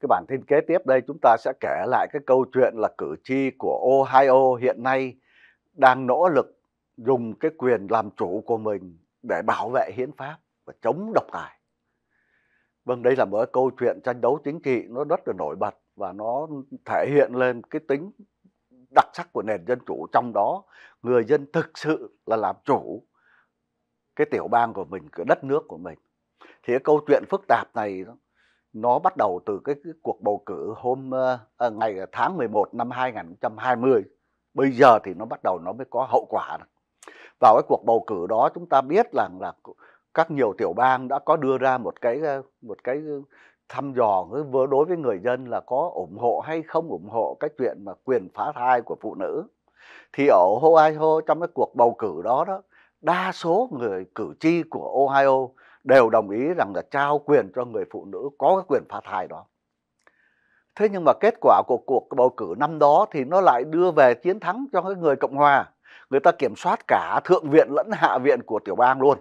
cái bản tin kế tiếp đây chúng ta sẽ kể lại cái câu chuyện là cử tri của Ohio hiện nay đang nỗ lực dùng cái quyền làm chủ của mình để bảo vệ hiến pháp và chống độc tài. Vâng, đây là một cái câu chuyện tranh đấu chính trị nó rất là nổi bật và nó thể hiện lên cái tính đặc sắc của nền dân chủ trong đó người dân thực sự là làm chủ cái tiểu bang của mình, cái đất nước của mình. Thì cái câu chuyện phức tạp này nó bắt đầu từ cái, cái cuộc bầu cử hôm uh, ngày tháng 11 năm 2020 bây giờ thì nó bắt đầu nó mới có hậu quả vào cái cuộc bầu cử đó chúng ta biết rằng là, là các nhiều tiểu bang đã có đưa ra một cái ờ, một cái thăm dò với đối với người dân là có ủng hộ hay không ủng hộ cái chuyện mà quyền phá thai của phụ nữ thì ở Ohio trong cái cuộc bầu cử đó đó đa số người cử tri của Ohio đều đồng ý rằng là trao quyền cho người phụ nữ có cái quyền phá thai đó. Thế nhưng mà kết quả của cuộc bầu cử năm đó thì nó lại đưa về chiến thắng cho cái người Cộng Hòa. Người ta kiểm soát cả thượng viện lẫn hạ viện của tiểu bang luôn.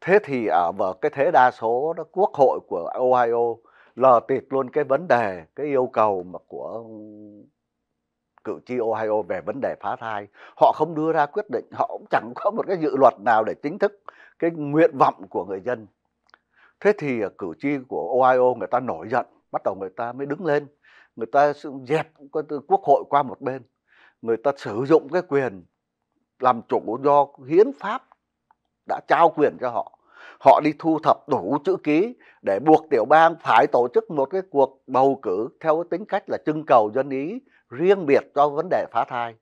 Thế thì ở à, vào cái thế đa số đó, quốc hội của Ohio lờ tịt luôn cái vấn đề, cái yêu cầu mà của cựu tri Ohio về vấn đề phá thai. Họ không đưa ra quyết định, họ cũng chẳng có một cái dự luật nào để chính thức cái nguyện vọng của người dân thế thì à, cử tri của ohio người ta nổi giận bắt đầu người ta mới đứng lên người ta dẹp quốc hội qua một bên người ta sử dụng cái quyền làm chủ do hiến pháp đã trao quyền cho họ họ đi thu thập đủ chữ ký để buộc tiểu bang phải tổ chức một cái cuộc bầu cử theo cái tính cách là trưng cầu dân ý riêng biệt cho vấn đề phá thai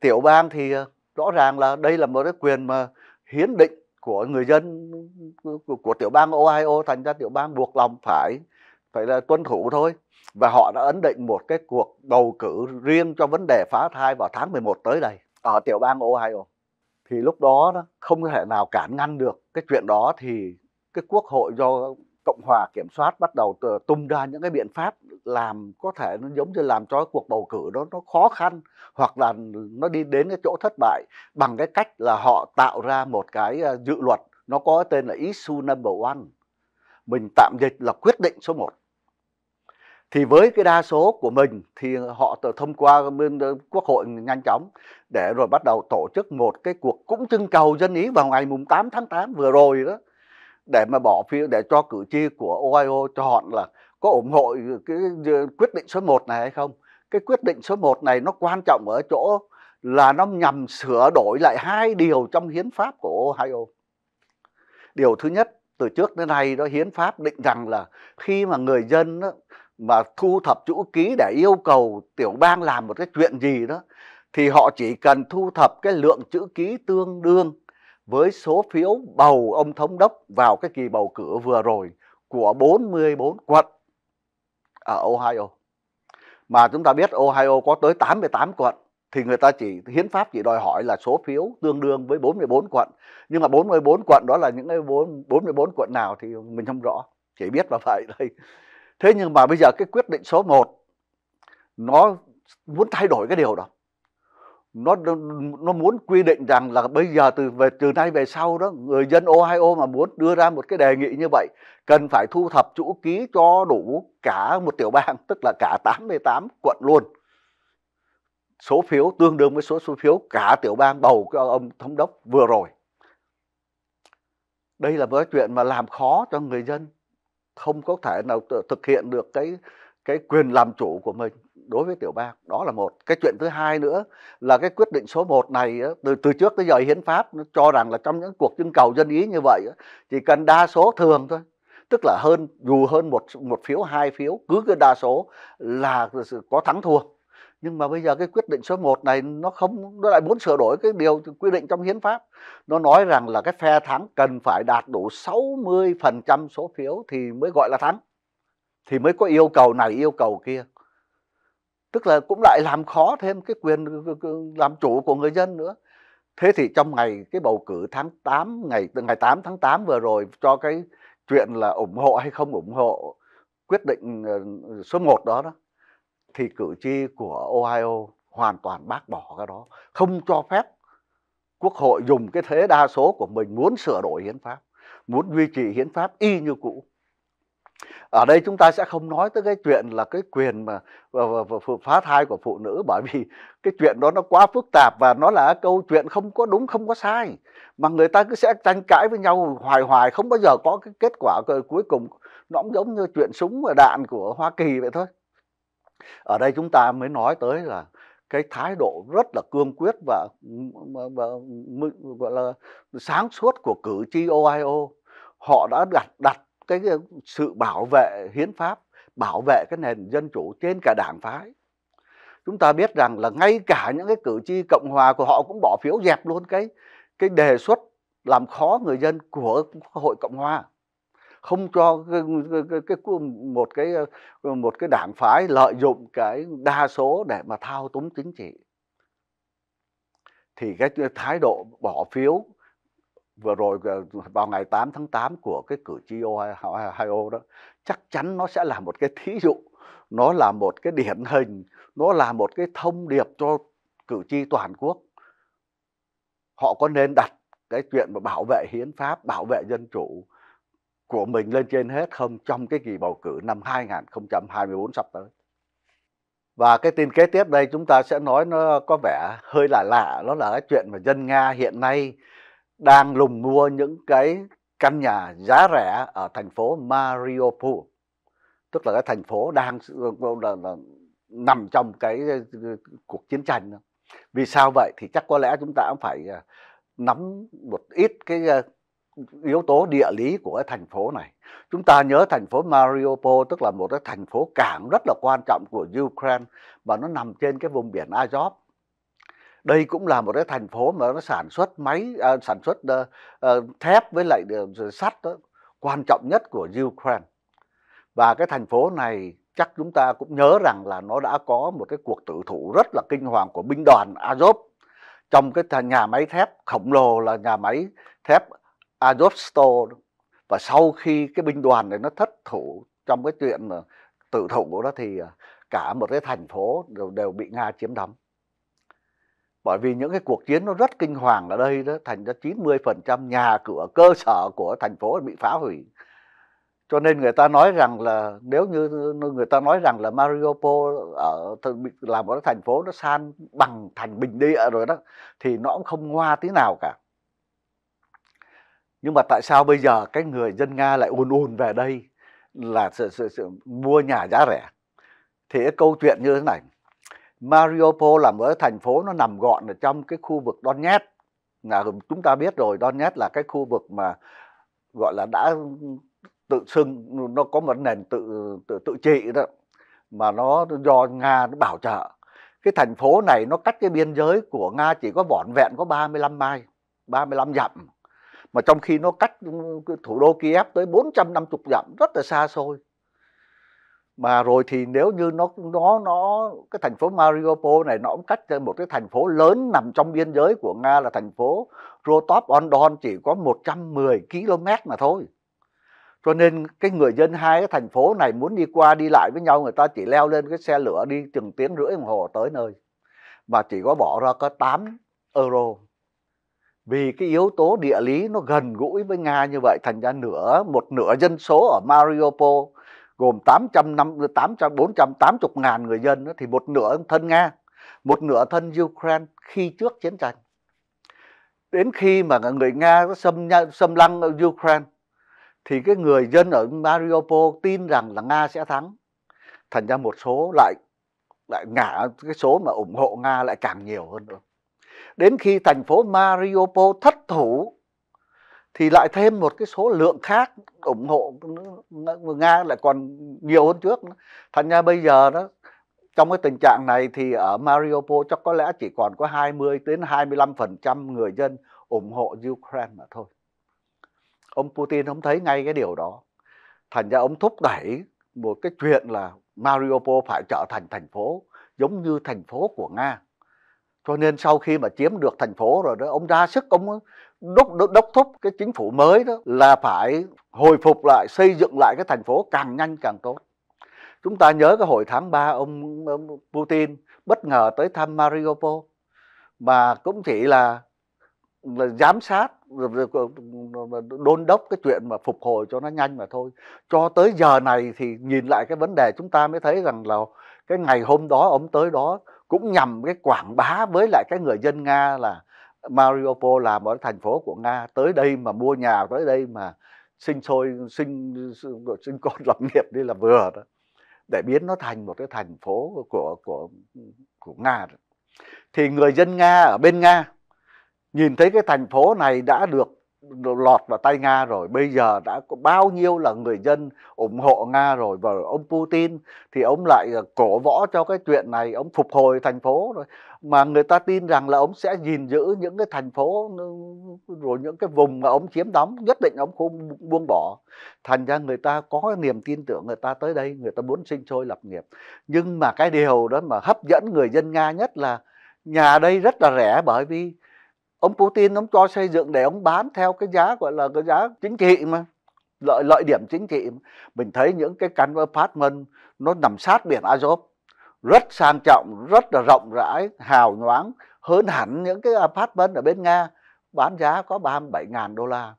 tiểu bang thì à, rõ ràng là đây là một cái quyền mà hiến định của người dân của, của tiểu bang Ohio thành ra tiểu bang buộc lòng phải phải là tuân thủ thôi và họ đã ấn định một cái cuộc bầu cử riêng cho vấn đề phá thai vào tháng 11 tới đây ở tiểu bang Ohio thì lúc đó không thể nào cản ngăn được cái chuyện đó thì cái quốc hội do cộng hòa kiểm soát bắt đầu tung ra những cái biện pháp làm có thể nó giống như làm cho cuộc bầu cử đó nó khó khăn hoặc là nó đi đến cái chỗ thất bại bằng cái cách là họ tạo ra một cái ờ, dự luật nó có tên là issue number one mình tạm dịch là quyết định số một thì với cái đa số của mình thì họ thông qua bên ờ, quốc hội nhanh chóng để rồi bắt đầu tổ chức một cái cuộc cũng trưng cầu dân ý vào ngày mùng 8 tháng 8 vừa rồi đó để mà bỏ phiếu để cho cử tri của Ohio chọn là có ủng hộ cái quyết định số 1 này hay không cái quyết định số 1 này nó quan trọng ở chỗ là nó nhằm sửa đổi lại hai điều trong hiến pháp của Ohio điều thứ nhất từ trước đến nay đó hiến pháp định rằng là khi mà người dân đó, mà thu thập chữ ký để yêu cầu tiểu bang làm một cái chuyện gì đó thì họ chỉ cần thu thập cái lượng chữ ký tương đương với số phiếu bầu ông thống đốc vào cái kỳ bầu cử vừa rồi của 44 quận ở Ohio mà chúng ta biết Ohio có tới 88 quận thì người ta chỉ hiến pháp chỉ đòi hỏi là số phiếu tương đương với 44 quận nhưng mà 44 quận đó là những cái 44 quận nào thì mình không rõ chỉ biết là vậy đây thế nhưng mà bây giờ cái quyết định số 1 nó muốn thay đổi cái điều đó nó nó muốn quy định rằng là bây giờ từ về từ nay về sau đó người dân Ohio mà muốn đưa ra một cái đề nghị như vậy cần phải thu thập chữ ký cho đủ cả một tiểu bang tức là cả 88 quận luôn số phiếu tương đương với số số phiếu cả tiểu bang bầu cho ông thống đốc vừa rồi đây là một chuyện mà làm khó cho người dân không có thể nào thực hiện được cái cái quyền làm chủ của mình đối với tiểu bang đó là một cái chuyện thứ hai nữa là cái quyết định số 1 này từ từ trước tới giờ hiến pháp nó cho rằng là trong những cuộc trưng cầu dân ý như vậy chỉ cần đa số thường thôi tức là hơn dù hơn một một phiếu hai phiếu cứ cái đa số là có thắng thua nhưng mà bây giờ cái quyết định số 1 này nó không nó lại muốn sửa đổi cái điều quy định trong hiến pháp nó nói rằng là cái phe thắng cần phải đạt đủ 60% số phiếu thì mới gọi là thắng thì mới có yêu cầu này yêu cầu kia tức là cũng lại làm khó thêm cái quyền làm chủ của người dân nữa thế thì trong ngày cái bầu cử tháng 8 ngày ngày 8 tháng 8 vừa rồi cho cái chuyện là ủng hộ hay không ủng hộ quyết định ờ, số 1 đó đó thì cử tri của Ohio hoàn toàn bác bỏ cái đó không cho phép quốc hội dùng cái thế đa số của mình muốn sửa đổi hiến pháp muốn duy trì hiến pháp y như cũ ở đây chúng ta sẽ không nói tới cái chuyện là cái quyền mà và, và, và phá thai của phụ nữ bởi vì cái chuyện đó nó quá phức tạp và nó là câu chuyện không có đúng không có sai mà người ta cứ sẽ tranh cãi với nhau hoài hoài không bao giờ có cái kết quả cuối cùng nó cũng giống như chuyện súng và đạn của Hoa Kỳ vậy thôi ở đây chúng ta mới nói tới là cái thái độ rất là cương quyết và, và, và gọi là sáng suốt của cử tri Ohio họ đã đặt đặt cái sự bảo vệ hiến pháp bảo vệ cái nền dân chủ trên cả đảng phái chúng ta biết rằng là ngay cả những cái cử tri cộng hòa của họ cũng bỏ phiếu dẹp luôn cái cái đề xuất làm khó người dân của hội cộng hòa không cho cái, cái, cái, một cái một cái đảng phái lợi dụng cái đa số để mà thao túng chính trị thì cái thái độ bỏ phiếu vừa rồi ờ, vào ngày 8 tháng 8 của cái cử tri Ohio đó chắc chắn nó sẽ là một cái thí dụ nó là một cái điển hình nó là một cái thông điệp cho cử tri toàn quốc họ có nên đặt cái chuyện mà bảo vệ hiến pháp bảo vệ dân chủ của mình lên trên hết không trong cái kỳ bầu cử năm 2024 sắp tới và cái tin kế tiếp đây chúng ta sẽ nói nó có vẻ hơi lạ lạ đó là cái chuyện mà dân Nga hiện nay đang lùng mua những cái căn nhà giá rẻ ở thành phố Mariupol tức là cái thành phố đang ờ, ờ, là, là, nằm trong cái ờ, cuộc chiến tranh vì sao vậy thì chắc có lẽ chúng ta cũng phải nắm một ít cái yếu tố địa lý của cái thành phố này chúng ta nhớ thành phố Mariupol tức là một cái thành phố cảng rất là quan trọng của Ukraine và nó nằm trên cái vùng biển Azov đây cũng là một cái thành phố mà nó sản xuất máy à, sản xuất à, à, thép với lại à, sắt đó quan trọng nhất của Ukraine và cái thành phố này chắc chúng ta cũng nhớ rằng là nó đã có một cái cuộc tử thủ rất là kinh hoàng của binh đoàn Azov trong cái nhà máy thép khổng lồ là nhà máy thép Azovstal và sau khi cái binh đoàn này nó thất thủ trong cái chuyện tử thủ của nó thì cả một cái thành phố đều, đều bị Nga chiếm đóng bởi vì những cái cuộc chiến nó rất kinh hoàng ở đây đó thành ra 90% nhà cửa cơ sở của thành phố bị phá hủy cho nên người ta nói rằng là nếu như người ta nói rằng là Mariupol ở là một cái thành phố nó san bằng thành bình địa rồi đó thì nó cũng không ngoa tí nào cả nhưng mà tại sao bây giờ cái người dân nga lại ùn ùn về đây là sự, sự, sự mua nhà giá rẻ thì cái câu chuyện như thế này Mariupol là một thành phố nó nằm gọn ở trong cái khu vực Donetsk là chúng ta biết rồi Donetsk là cái khu vực mà gọi là đã tự xưng nó có một nền tự tự, tự trị đó mà nó do Nga nó bảo trợ cái thành phố này nó cách cái biên giới của Nga chỉ có vỏn vẹn có 35 mai 35 dặm mà trong khi nó cách ừ, thủ đô Kiev tới 450 dặm rất là xa xôi mà rồi thì nếu như nó nó nó cái thành phố Mariupol này nó cũng cách một cái thành phố lớn nằm trong biên giới của Nga là thành phố Rostov on Don chỉ có 110 km mà thôi cho nên cái người dân hai cái thành phố này muốn đi qua đi lại với nhau người ta chỉ leo lên cái xe lửa đi chừng tiếng rưỡi đồng hồ tới nơi mà chỉ có bỏ ra có 8 euro vì cái yếu tố địa lý nó gần gũi với Nga như vậy thành ra nửa một nửa dân số ở Mariupol gồm 800 năm 800 480 ngàn người dân thì một nửa thân Nga, một nửa thân Ukraine khi trước chiến tranh. Đến khi mà người Nga xâm xâm lăng ở Ukraine thì cái người dân ở Mariupol tin rằng là Nga sẽ thắng. Thành ra một số lại lại ngả cái số mà ủng hộ Nga lại càng nhiều hơn nữa. Đến khi thành phố Mariupol thất thủ thì lại thêm một cái số lượng khác ủng hộ nga lại còn nhiều hơn trước thành ra bây giờ đó trong cái tình trạng này thì ở Mariupol chắc có lẽ chỉ còn có 20 đến 25% người dân ủng hộ Ukraine mà thôi. Ông Putin không thấy ngay cái điều đó. Thành ra ông thúc đẩy một cái chuyện là Mariupol phải trở thành thành phố giống như thành phố của Nga. Cho nên sau khi mà chiếm được thành phố rồi đó, ông ra sức ông đốc, đốc, đốc thúc cái chính phủ mới đó là phải hồi phục lại xây dựng lại cái thành phố càng nhanh càng tốt chúng ta nhớ cái hồi tháng 3 ông, ông Putin bất ngờ tới thăm Mariupol mà cũng chỉ là, là giám sát đôn đốc cái chuyện mà phục hồi cho nó nhanh mà thôi cho tới giờ này thì nhìn lại cái vấn đề chúng ta mới thấy rằng là cái ngày hôm đó ông tới đó cũng nhằm cái quảng bá với lại cái người dân nga là Mariupol là một thành phố của Nga tới đây mà mua nhà tới đây mà sinh sôi sinh sinh con lập nghiệp đi là vừa đó để biến nó thành một cái thành phố của của của Nga đó. thì người dân Nga ở bên Nga nhìn thấy cái thành phố này đã được lọt vào tay Nga rồi bây giờ đã có bao nhiêu là người dân ủng hộ Nga rồi và ông Putin thì ông lại ờ, cổ võ cho cái chuyện này ông phục hồi thành phố rồi mà người ta tin rằng là ông sẽ gìn giữ những cái thành phố ừ, rồi những cái vùng mà ông chiếm đóng nhất định ông không buông bỏ thành ra người ta có niềm tin tưởng người ta tới đây người ta muốn sinh sôi lập nghiệp nhưng mà cái điều đó mà hấp dẫn người dân Nga nhất là nhà đây rất là rẻ bởi vì ông Putin ông cho xây dựng để ông bán theo cái giá gọi là cái giá chính trị mà lợi lợi điểm chính trị mình thấy những cái căn apartment nó nằm sát biển Azov rất sang trọng rất là rộng rãi hào nhoáng hơn hẳn những cái apartment ở bên Nga bán giá có 37.000 đô la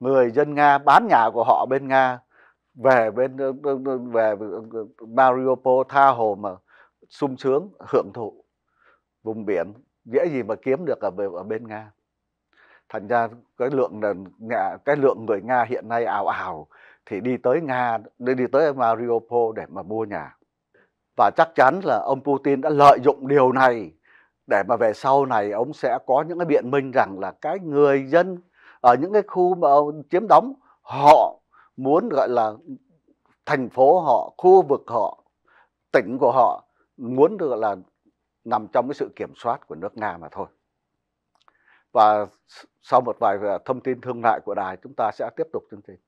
người dân Nga bán nhà của họ bên Nga về bên ờ, ờ, ờ, về Mariupol tha hồ mà sung sướng hưởng thụ vùng biển dễ gì mà kiếm được ở, ở bên nga thành ra cái lượng là nga, cái lượng người nga hiện nay ảo ảo thì đi tới nga đi, đi tới mariupol để mà mua nhà và chắc chắn là ông putin đã lợi dụng điều này để mà về sau này ông sẽ có những cái biện minh rằng là cái người dân ở những cái khu mà ông chiếm đóng họ muốn gọi là thành phố họ khu vực họ tỉnh của họ muốn được là nằm trong cái sự kiểm soát của nước Nga mà thôi. Và sau một vài à, thông tin thương mại của đài chúng ta sẽ tiếp tục chương trình.